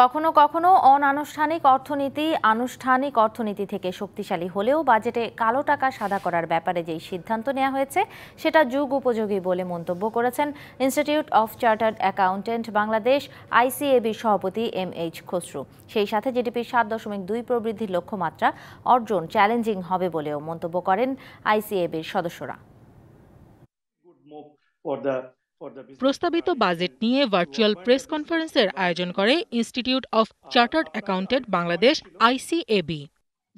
কখনো কখনো অনানুষ্ঠানিক অর্থনীতি আনুষ্ঠানিক অর্থনীতি থেকে শক্তিশালী হলেও বাজেটে কালো টাকা সাদা করার ব্যাপারে যেই সিদ্ধান্ত নেওয়া হয়েছে সেটা যুগ উপযোগী বলে মন্তব্য করেছেন institute of chartered accountant Bangladesh আইসিএবির সভাপতি এম এইচ খসরু সেই সাথে জিডিপির সাত দশমিক দুই প্রবৃদ্ধির লক্ষ্যমাত্রা অর্জন চ্যালেঞ্জিং হবে বলেও মন্তব্য করেন আইসিএবির সদস্যরা প্রস্তাবিত বাজেট নিয়ে ভার্চুয়াল প্রেস কনফারেন্সের আয়োজন করে institute of chartered accountant Bangladesh ICAB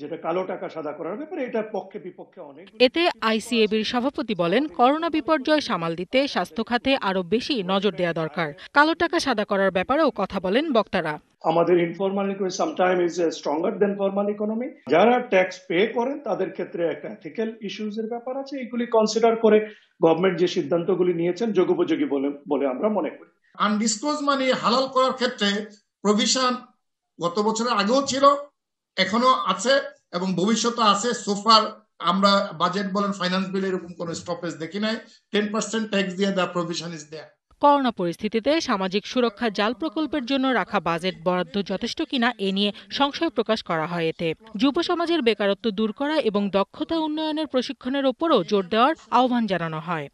যেটা কালো টাকা সাদা করার ব্যাপারে এটা পক্ষে বিপক্ষে অনেক এতে আইসিএবির সভাপতি বলেন করোনা বিপর্যয় সামাল দিতে স্বাস্থ্য খাতে আরো বেশি নজর দেওয়া দরকার কালো টাকা সাদা করার ব্যাপারেও কথা বলেন বক্তারা আমাদের informal economy sometime is stronger than formal economy যারা ট্যাক্স পে করেন তাদের ক্ষেত্রে একটা এথিক্যাল ইস্যুজ এর ব্যাপার আছে এগুলি কনসিডার করে গভর্নমেন্ট যে সিদ্ধান্তগুলি নিয়েছেন যোগোপযোগী বলে বলে আমরা মনে করি আনডিসক্লোজ মানে হালাল করার ক্ষেত্রে প্রভিশন গত বছরের আগেও ছিল এখনো আছে এবং ভবিষ্যতে আছে সোফার আমরা বাজেট বলেন ফাইন্যান্স বিল এরকম কোনো স্টপেজ দেখি নাই টেন পার্সেন্ট ট্যাক্স দিয়ে the provision is there corona পরিস্থিতিতে সামাজিক সুরক্ষা জাল প্রকল্পের জন্য রাখা বাজেট বরাদ্দ যথেষ্ট কিনা এ নিয়ে সংশয় প্রকাশ করা হয় এতে যুব সমাজের বেকারত্ব দূর করা এবং দক্ষতা উন্নয়নের প্রশিক্ষণের ওপরও জোর দেওয়ার আহ্বান জানানো হয়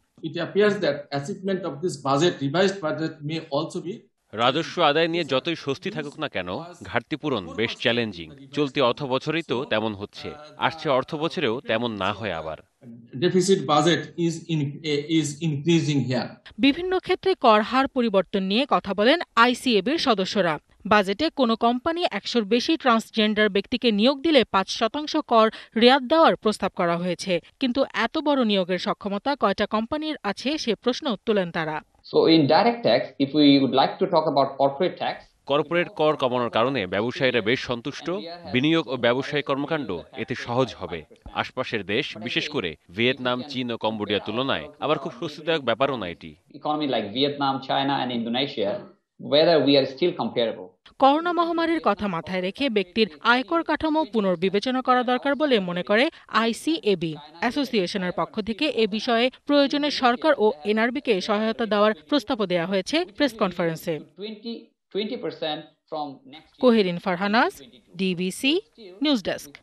রাজস্ব আদায় নিয়ে যতই স্বস্তি থাকুক না কেন ঘাটতি পূরণ বেশ চ্যালেঞ্জিং চলতি অর্থ বছরেই তো তেমন হচ্ছে আসছে অর্থ বছরেও তেমন না হয় আবার deficit budget is is increasing here বিভিন্ন ক্ষেত্রে কর হার পরিবর্তন নিয়ে কথা বলেন এর সদস্যরা বাজেটে কোনো কোম্পানি একশোর বেশি ট্রান্সজেন্ডার ব্যক্তিকে নিয়োগ দিলে পাঁচ শতাংশ কর রেয়াত দেওয়ার প্রস্তাব করা হয়েছে কিন্তু এত বড় নিয়োগের সক্ষমতা কয়টা কোম্পানির আছে সে প্রশ্ন তোলেন তারা কর্পোরেট কর কমানোর কারণে ব্যবসায়ীরা বেশ সন্তুষ্ট বিনিয়োগ ও ব্যবসায়ী কর্মকাণ্ড এতে সহজ হবে আশপাশের দেশ বিশেষ করে ভিয়েতনাম চীন ও কম্বোডিয়ার তুলনায় আবার খুব সুস্থদায়ক ব্যাপারও না এটি ভিয়েতনাম চায়না করোনা মহামারীর কথা মাথায় রেখে ব্যক্তির আয়কর কাঠামো পুনর্বিবেচনা করা দরকার বলে মনে করে আইসিএবি অ্যাসোসিয়েশনের পক্ষ থেকে এ বিষয়ে প্রয়োজনে সরকার ও এনআরবিকে সহায়তা দেওয়ার প্রস্তাবও দেওয়া হয়েছে প্রেস কনফারেন্সে 20% from next year. Kohirin Farhanas, DBC, News Desk.